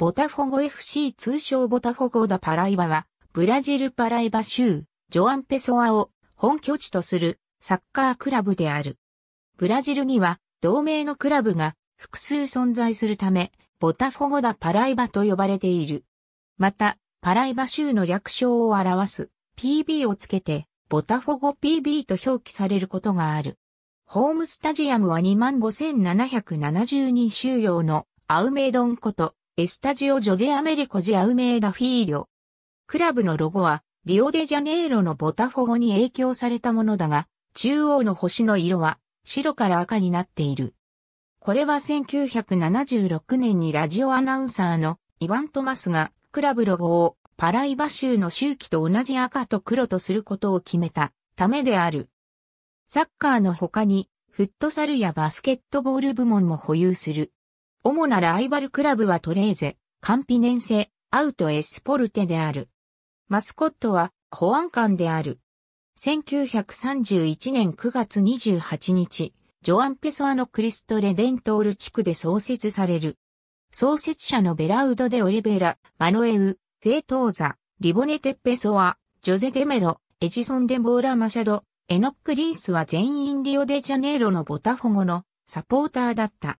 ボタフォゴ FC 通称ボタフォゴダパライバは、ブラジルパライバ州、ジョアンペソアを本拠地とするサッカークラブである。ブラジルには同盟のクラブが複数存在するため、ボタフォゴダパライバと呼ばれている。また、パライバ州の略称を表す PB をつけて、ボタフォゴ PB と表記されることがある。ホームスタジアムは2 5 7 7人収容のアウメイドンことエスタジオ・ジョゼ・アメリコ・ジ・アウメーダ・フィーリョ。クラブのロゴは、リオデジャネイロのボタフォゴに影響されたものだが、中央の星の色は、白から赤になっている。これは1976年にラジオアナウンサーのイヴァン・トマスが、クラブロゴをパライバ州の周期と同じ赤と黒とすることを決めたためである。サッカーの他に、フットサルやバスケットボール部門も保有する。主なライバルクラブはトレーゼ、カンピネンセ、アウトエスポルテである。マスコットは保安官である。1931年9月28日、ジョアン・ペソアのクリスト・レデントール地区で創設される。創設者のベラウド・デ・オリベラ、マノエウ、フェイトーザ、リボネテ・ペソア、ジョゼ・デメロ、エジソン・デ・ボーラ・マシャド、エノック・リースは全員リオデジャネイロのボタフォゴのサポーターだった。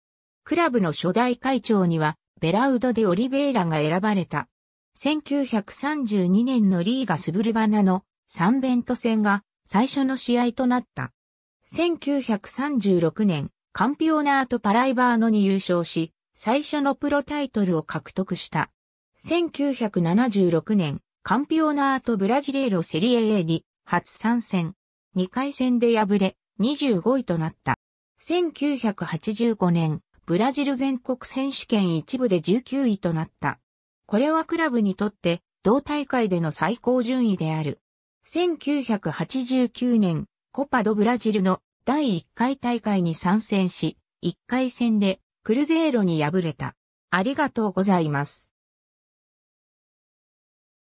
クラブの初代会長には、ベラウド・デ・オリベイラが選ばれた。1932年のリーガ・スブルバナのサンベント戦が最初の試合となった。1936年、カンピオナート・パライバーノに優勝し、最初のプロタイトルを獲得した。1976年、カンピオナート・ブラジレーロ・セリエ A に初参戦。2回戦で敗れ、25位となった。1985年、ブラジル全国選手権一部で19位となった。これはクラブにとって同大会での最高順位である。1989年、コパドブラジルの第1回大会に参戦し、1回戦でクルゼーロに敗れた。ありがとうございます。